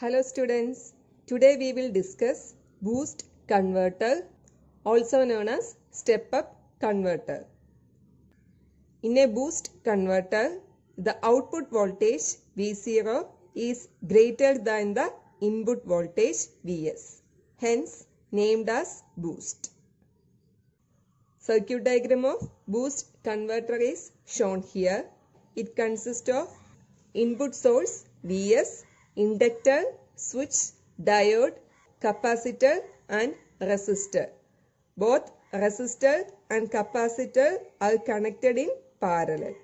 Hello students, today we will discuss boost converter also known as step up converter. In a boost converter, the output voltage V0 is greater than the input voltage Vs, hence named as boost. Circuit diagram of boost converter is shown here. It consists of input source Vs inductor, switch, diode, capacitor and resistor. Both resistor and capacitor are connected in parallel.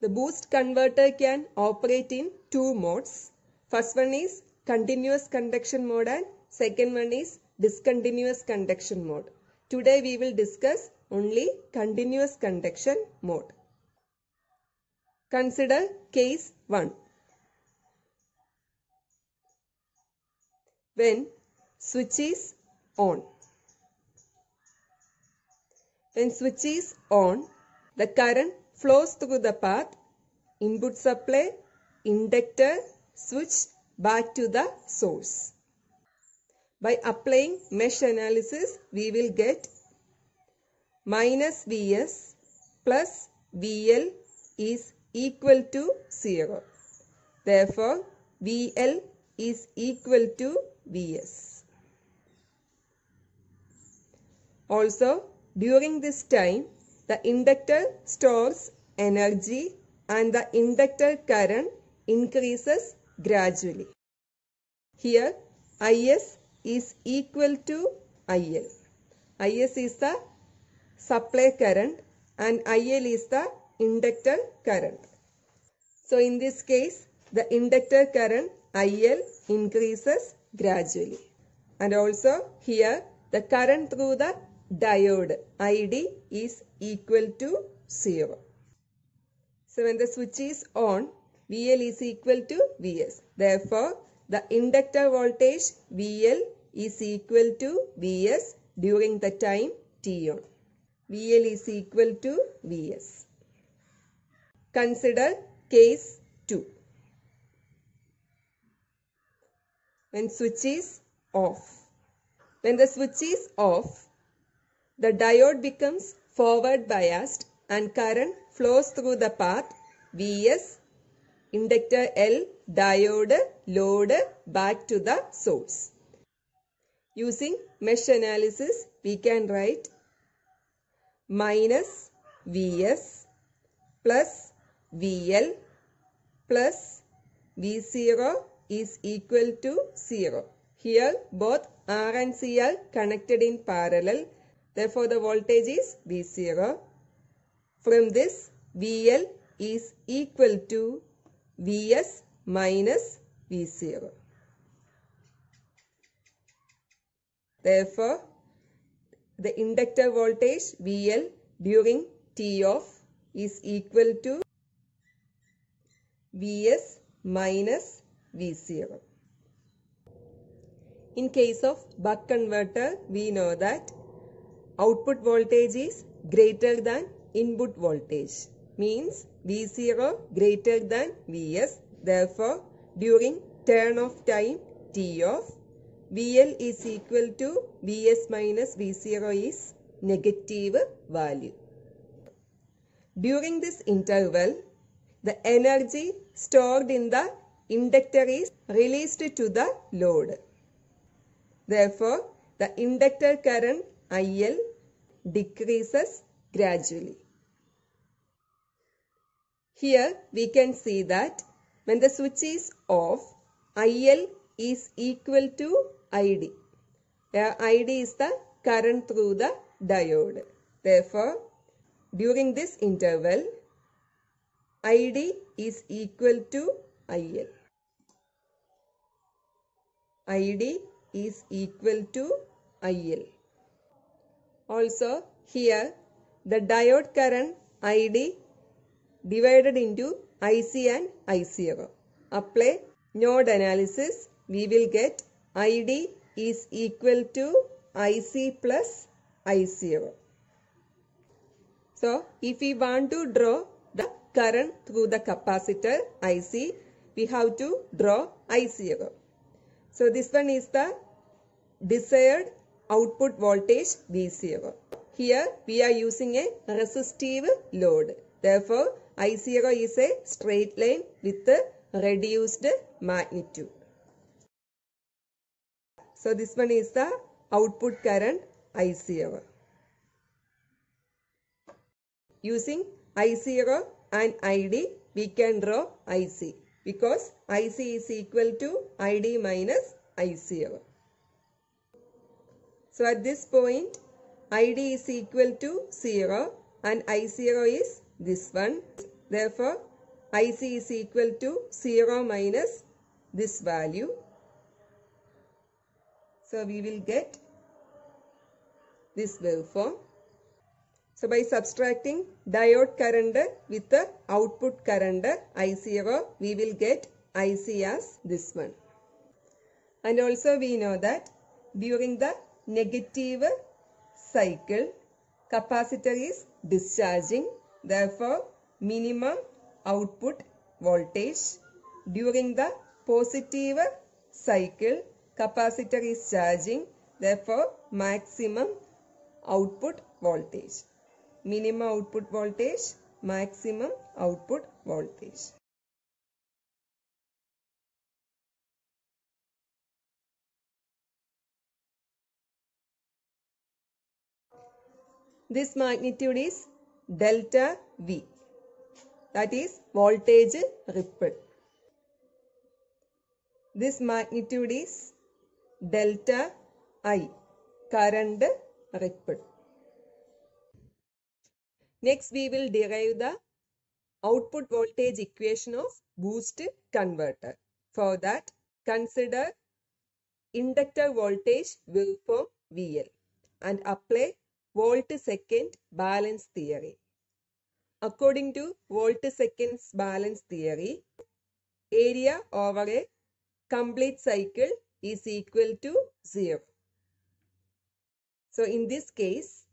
The boost converter can operate in two modes. First one is continuous conduction mode and second one is discontinuous conduction mode. Today we will discuss only continuous conduction mode. Consider case 1. when switch is on. When switch is on, the current flows through the path, input supply, inductor, switch back to the source. By applying mesh analysis, we will get minus Vs plus VL is equal to 0. Therefore, VL is equal to Vs. Also, during this time, the inductor stores energy and the inductor current increases gradually. Here, Is is equal to IL. Is is the supply current and IL is the inductor current. So, in this case, the inductor current IL increases gradually. And also here the current through the diode ID is equal to 0. So when the switch is on, VL is equal to VS. Therefore, the inductor voltage VL is equal to VS during the time T on. VL is equal to VS. Consider case 2. when switch is off. When the switch is off, the diode becomes forward biased and current flows through the path Vs, inductor L, diode, load back to the source. Using mesh analysis, we can write minus Vs plus VL plus V0 is equal to 0. Here both R and C are connected in parallel. Therefore, the voltage is V0. From this, VL is equal to Vs minus V0. Therefore, the inductor voltage VL during T off is equal to Vs minus V0. In case of buck converter, we know that output voltage is greater than input voltage means V0 greater than Vs. Therefore, during turn of time T of VL is equal to Vs minus V0 is negative value. During this interval, the energy stored in the inductor is released to the load. Therefore, the inductor current IL decreases gradually. Here we can see that when the switch is off, IL is equal to ID. Where ID is the current through the diode. Therefore, during this interval, ID is equal to IL. ID is equal to IL. Also here the diode current ID divided into IC and ICO. Apply node analysis we will get ID is equal to IC plus ICO. So if we want to draw the current through the capacitor IC we have to draw ic ICO. So this one is the desired output voltage V0. Here we are using a resistive load. Therefore I0 is a straight line with the reduced magnitude. So this one is the output current I0. Using I0 and ID we can draw IC because IC is equal to ID minus IC. So at this point ID is equal to 0 and I0 is this one. Therefore IC is equal to 0 minus this value. So we will get this waveform. So by subtracting diode current with the output current ICR, we will get IC as this one. And also we know that during the negative cycle, capacitor is discharging. Therefore, minimum output voltage. During the positive cycle, capacitor is charging. Therefore, maximum output voltage. minimum output voltage, maximum output voltage. This magnitude is delta V that is voltage ripple. This magnitude is delta I current ripple. Next, we will derive the output voltage equation of boost converter. For that, consider inductor voltage waveform VL and apply volt-second balance theory. According to volt-seconds balance theory, area over a complete cycle is equal to 0. So in this case,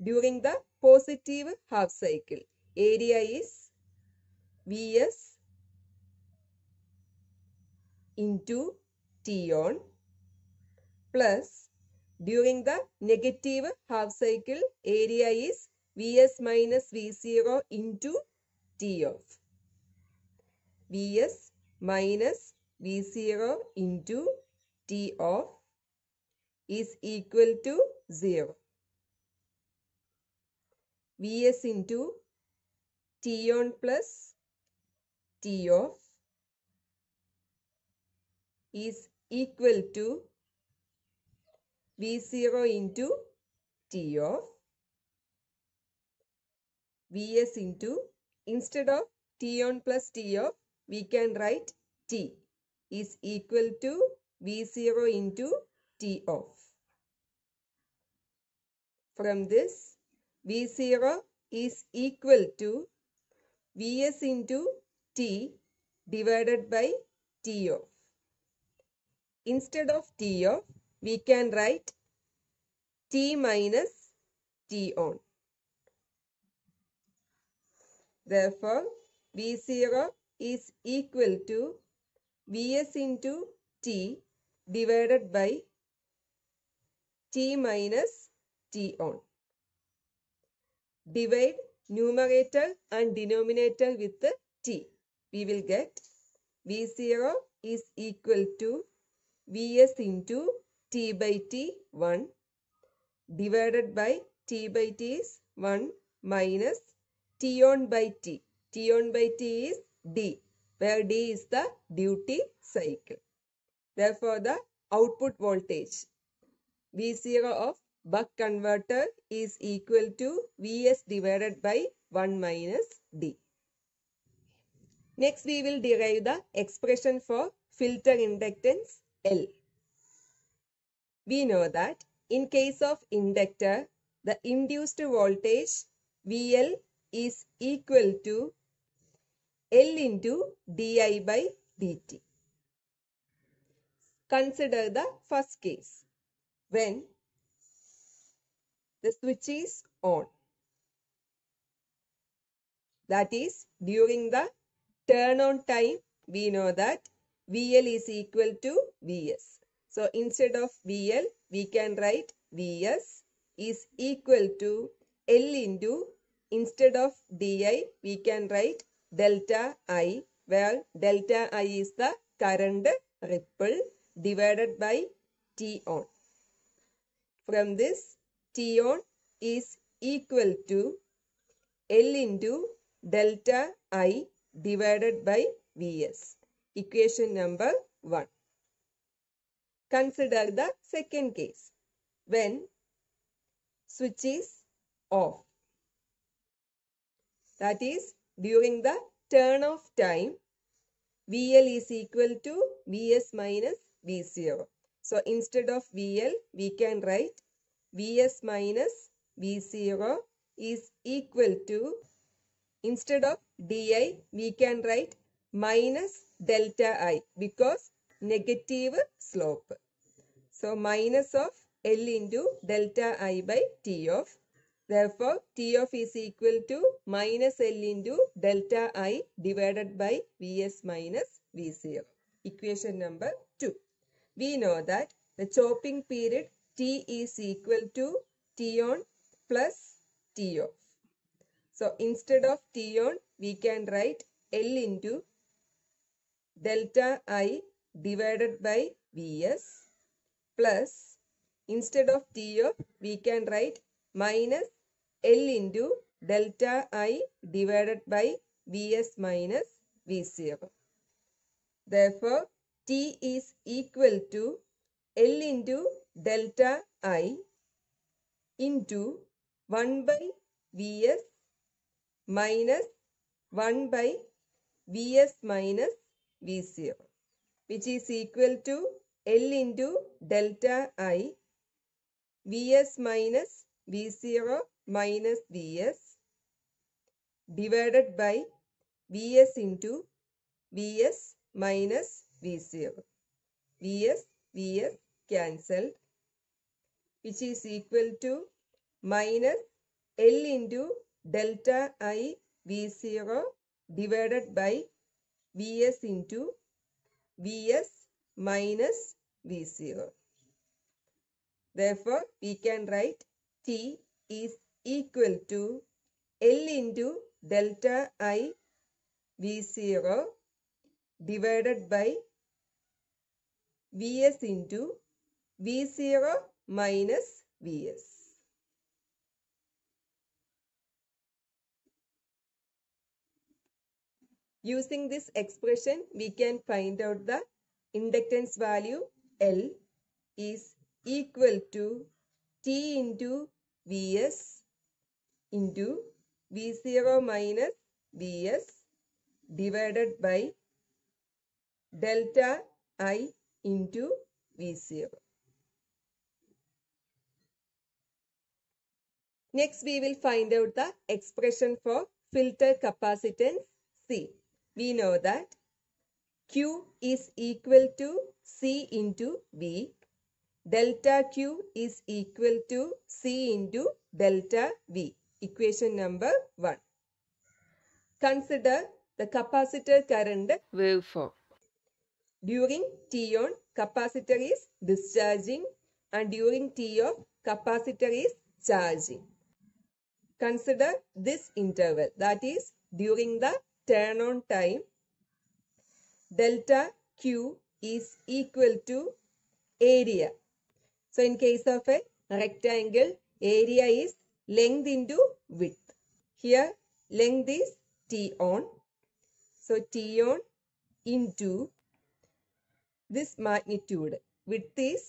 during the positive half cycle. Area is Vs into T on plus during the negative half cycle area is Vs minus V0 into T off. Vs minus V0 into T off is equal to 0. Vs into T on plus T off is equal to V0 into T off Vs into instead of T on plus T off we can write T is equal to V0 into T off. From this V0 is equal to Vs into T divided by T of. Instead of T of, we can write T minus T on. Therefore, V0 is equal to Vs into T divided by T minus T on divide numerator and denominator with t. We will get V0 is equal to Vs into t by t 1 divided by t by t is 1 minus t on by t. t on by t is d where d is the duty cycle. Therefore, the output voltage V0 of buck converter is equal to Vs divided by 1 minus D. Next, we will derive the expression for filter inductance L. We know that in case of inductor, the induced voltage VL is equal to L into di by dt. Consider the first case when the switch is on. That is during the turn on time we know that VL is equal to VS. So instead of VL we can write VS is equal to L into instead of DI we can write delta I where delta I is the current ripple divided by T on. From this on is equal to L into delta I divided by Vs. Equation number 1. Consider the second case when switch is off. That is during the turn off time VL is equal to Vs minus V0. So instead of VL we can write Vs minus V0 is equal to, instead of di, we can write minus delta i because negative slope. So, minus of L into delta i by T of. Therefore, T of is equal to minus L into delta i divided by Vs minus V0. Equation number 2. We know that the chopping period T is equal to T on plus T off. So instead of T on, we can write L into delta I divided by Vs plus instead of T off, we can write minus L into delta I divided by Vs minus Vcf. Therefore, T is equal to L into delta I into 1 by Vs minus 1 by Vs minus V0 which is equal to L into delta I Vs minus V0 minus Vs divided by Vs into Vs minus V0. Vs Vs cancelled which is equal to minus L into delta I V0 divided by Vs into Vs minus V0. Therefore, we can write T is equal to L into delta I V0 divided by Vs into V0 minus Vs. Using this expression, we can find out the inductance value L is equal to T into Vs into V0 minus Vs divided by delta I into V0. Next, we will find out the expression for filter capacitance C. We know that Q is equal to C into V. Delta Q is equal to C into delta V. Equation number 1. Consider the capacitor current waveform during T on capacitor is discharging and during T off capacitor is charging. Consider this interval that is during the turn on time delta Q is equal to area. So in case of a rectangle area is length into width. Here length is T on. So T on into this magnitude. Width is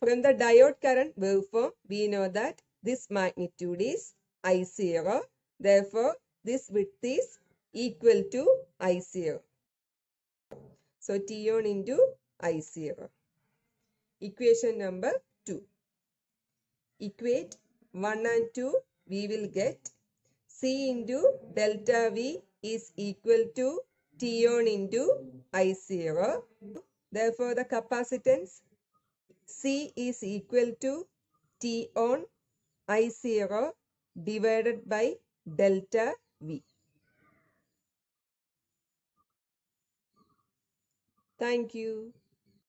from the diode current waveform, we know that this magnitude is I0. Therefore, this width is equal to I0. So, T on into I0. Equation number 2. Equate 1 and 2, we will get C into delta V is equal to T1 into I0. Therefore, the capacitance C is equal to T on I0 divided by delta V. Thank you.